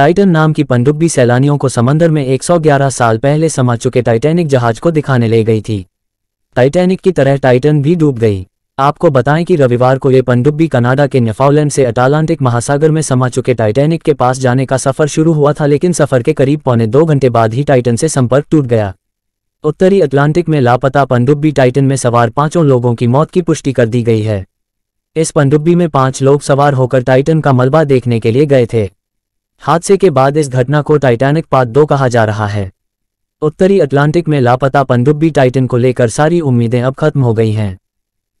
Titan नाम की पनडुब्बी सैलानियों को समंदर में 111 साल पहले समा चुके टाइटैनिक जहाज को दिखाने ले गई थी टाइटैनिक की तरह टाइटन भी डूब गई आपको बताएं कि रविवार को ये पनडुब्बी कनाडा के नेफाउलैंड से अटालांटिक महासागर में समा चुके टाइटैनिक के पास जाने का सफर शुरू हुआ था लेकिन सफर के करीब पौने दो घंटे बाद ही टाइटन से संपर्क टूट गया उत्तरी अटलांटिक में लापता पनडुब्बी टाइटन में सवार पांचों लोगों की मौत की पुष्टि कर दी गई है इस पनडुब्बी में पांच लोग सवार होकर टाइटन का मलबा देखने के लिए गए थे हादसे के बाद इस घटना को टाइटैनिक पात दो कहा जा रहा है उत्तरी अटलांटिक में लापता पनडुब्बी टाइटन को लेकर सारी उम्मीदें अब खत्म हो गई हैं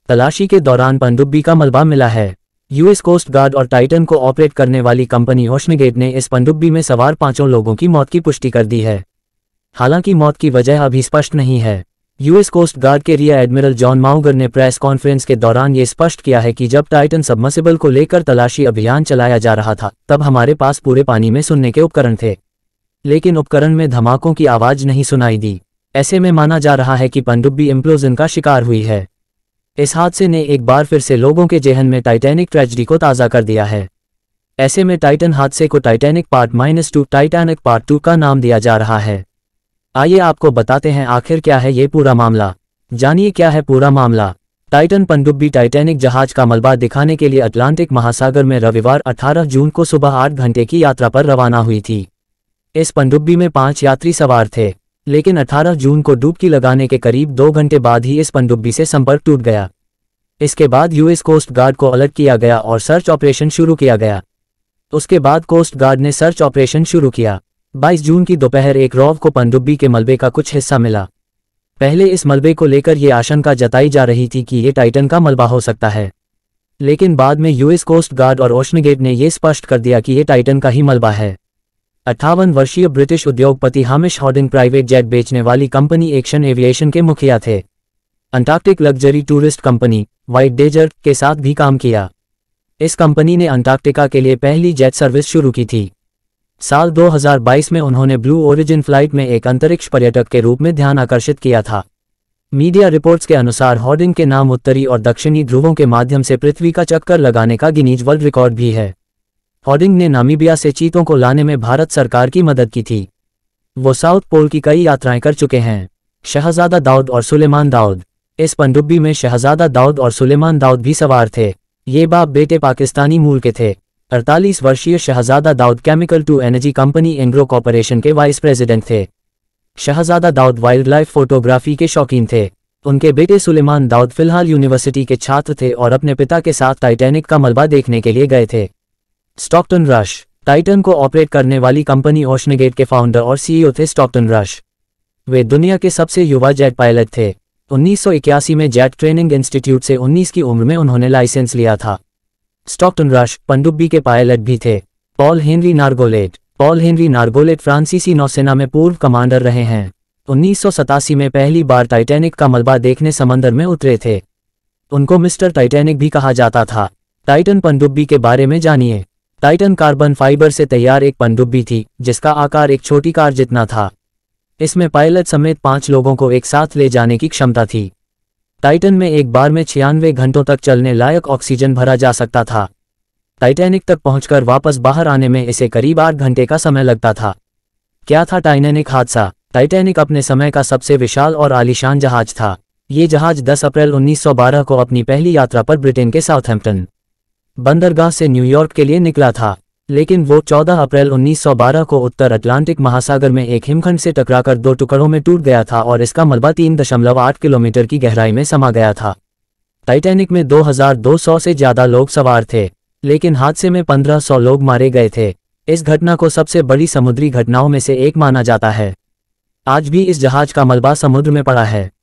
तलाशी के दौरान पनडुब्बी का मलबा मिला है यूएस कोस्ट गार्ड और टाइटन को ऑपरेट करने वाली कंपनी ओशनगेट ने इस पनडुब्बी में सवार पांचों लोगों की मौत की पुष्टि कर दी है हालांकि मौत की वजह अभी स्पष्ट नहीं है यूएस कोस्ट गार्ड के रियर एडमिरल जॉन माउगर ने प्रेस कॉन्फ्रेंस के दौरान ये स्पष्ट किया है कि जब टाइटन सबमर्सिबल को लेकर तलाशी अभियान चलाया जा रहा था तब हमारे पास पूरे पानी में सुनने के उपकरण थे लेकिन उपकरण में धमाकों की आवाज नहीं सुनाई दी ऐसे में माना जा रहा है कि पनडुब्बी इम्प्लोजन का शिकार हुई है इस हादसे ने एक बार फिर से लोगों के जेहन में टाइटेनिक ट्रेजिडी को ताज़ा कर दिया है ऐसे में टाइटन हादसे को Titanic part minus two Titanic part two का नाम दिया जा रहा है आइए आपको बताते हैं आखिर क्या है ये पूरा मामला जानिए क्या है पूरा मामला टाइटन पनडुब्बी टाइटैनिक जहाज का मलबा दिखाने के लिए अटलांटिक महासागर में रविवार 18 जून को सुबह आठ घंटे की यात्रा पर रवाना हुई थी इस पनडुब्बी में पांच यात्री सवार थे लेकिन 18 जून को डुबकी लगाने के करीब दो घंटे बाद ही इस पनडुब्बी से संपर्क टूट गया इसके बाद यूएस कोस्ट गार्ड को अलर्ट किया गया और सर्च ऑपरेशन शुरू किया गया उसके बाद कोस्ट गार्ड ने सर्च ऑपरेशन शुरू किया 22 जून की दोपहर एक रॉव को पनडुब्बी के मलबे का कुछ हिस्सा मिला पहले इस मलबे को लेकर ये आशंका जताई जा रही थी कि ये टाइटन का मलबा हो सकता है लेकिन बाद में यूएस कोस्ट गार्ड और ओशनगेट ने यह स्पष्ट कर दिया कि ये टाइटन का ही मलबा है अट्ठावन वर्षीय ब्रिटिश उद्योगपति हामिश हॉर्डिंग प्राइवेट जेट बेचने वाली कंपनी एक्शन एविएशन के मुखिया थे Antarctic luxury tourist company White Desert के साथ भी काम किया इस कंपनी ने अंटार्कटिका के लिए पहली जेट सर्विस शुरू की थी साल 2022 में उन्होंने ब्लू ओरिजिन फ्लाइट में एक अंतरिक्ष पर्यटक के रूप में ध्यान आकर्षित किया था मीडिया रिपोर्ट्स के अनुसार हॉर्डिंग के नाम उत्तरी और दक्षिणी ध्रुवों के माध्यम से पृथ्वी का चक्कर लगाने का गिनीज वर्ल्ड रिकॉर्ड भी है हॉर्डिंग ने नामीबिया से चीतों को लाने में भारत सरकार की मदद की थी वो साउथ पोल की कई यात्राएं कर चुके हैं शहजादा दाऊद और सुलेमान दाऊद इस पनडुब्बी में शहजादा दाऊद और सुलेमान दाऊद भी सवार थे ये बाप बेटे पाकिस्तानी मूल के थे अड़तालीस वर्षीय Shahzada Dawood chemical to energy company Engro corporation के वाइस प्रेसिडेंट थे Shahzada Dawood wildlife photography के शौकीन थे उनके बेटे सुलेमान दाऊद फिलहाल यूनिवर्सिटी के छात्र थे और अपने पिता के साथ टाइटैनिक का मलबा देखने के लिए गए थे स्टॉकटन रश टाइटन को ऑपरेट करने वाली कंपनी ओशनगेट के फाउंडर और सीईओ थे स्टॉकटन रश वे दुनिया के सबसे युवा जेट पायलट थे उन्नीस में जेट ट्रेनिंग इंस्टीट्यूट से उन्नीस की उम्र में उन्होंने लाइसेंस लिया था स्टॉकटन रश पंडुब्बी के पायलट भी थे Paul Henri Nargeolet Paul Henri Nargeolet फ्रांसीसी नौसेना में पूर्व कमांडर रहे हैं उन्नीस में पहली बार टाइटैनिक का मलबा देखने समंदर में उतरे थे उनको मिस्टर टाइटैनिक भी कहा जाता था टाइटन पनडुब्बी के बारे में जानिए टाइटन कार्बन फाइबर से तैयार एक पनडुब्बी थी जिसका आकार एक छोटी कार जितना था इसमें पायलट समेत पांच लोगों को एक साथ ले जाने की क्षमता थी टाइटन में एक बार में छियानवे घंटों तक चलने लायक ऑक्सीजन भरा जा सकता था टाइटैनिक तक पहुंचकर वापस बाहर आने में इसे करीब आठ घंटे का समय लगता था क्या था टाइटैनिक हादसा टाइटैनिक अपने समय का सबसे विशाल और आलिशान जहाज था ये जहाज 10 अप्रैल 1912 को अपनी पहली यात्रा पर ब्रिटेन के साउथहैम्पटन बंदरगाह से न्यूयॉर्क के लिए निकला था लेकिन वो 14 अप्रैल 1912 को उत्तर अटलांटिक महासागर में एक हिमखंड से टकराकर दो टुकड़ों में टूट गया था और इसका मलबा 3.8 किलोमीटर की गहराई में समा गया था टाइटैनिक में 2200 से ज्यादा लोग सवार थे लेकिन हादसे में 1500 लोग मारे गए थे इस घटना को सबसे बड़ी समुद्री घटनाओं में से एक माना जाता है आज भी इस जहाज का मलबा समुद्र में पड़ा है